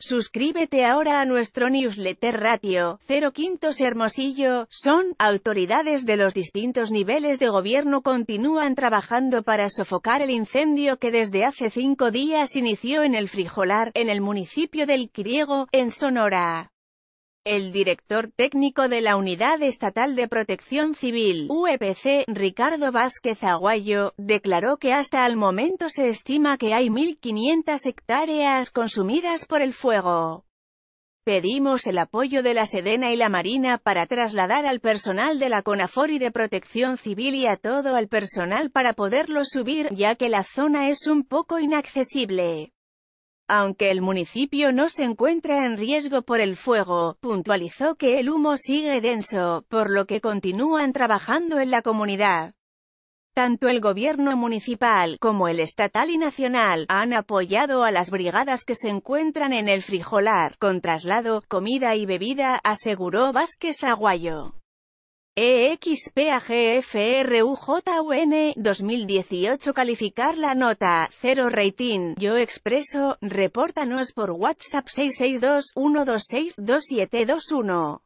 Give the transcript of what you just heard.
Suscríbete ahora a nuestro newsletter Ratio, Cero Quintos Hermosillo, son, autoridades de los distintos niveles de gobierno continúan trabajando para sofocar el incendio que desde hace cinco días inició en el Frijolar, en el municipio del Criego, en Sonora. El director técnico de la Unidad Estatal de Protección Civil, UEPC, Ricardo Vázquez Aguayo, declaró que hasta el momento se estima que hay 1.500 hectáreas consumidas por el fuego. Pedimos el apoyo de la Sedena y la Marina para trasladar al personal de la CONAFOR y de Protección Civil y a todo el personal para poderlo subir, ya que la zona es un poco inaccesible. Aunque el municipio no se encuentra en riesgo por el fuego, puntualizó que el humo sigue denso, por lo que continúan trabajando en la comunidad. Tanto el gobierno municipal, como el estatal y nacional, han apoyado a las brigadas que se encuentran en el frijolar, con traslado, comida y bebida, aseguró Vázquez Aguayo. EXPAGFRUJUN 2018 calificar la nota, Cero rating, yo expreso, repórtanos por WhatsApp 662 126 2721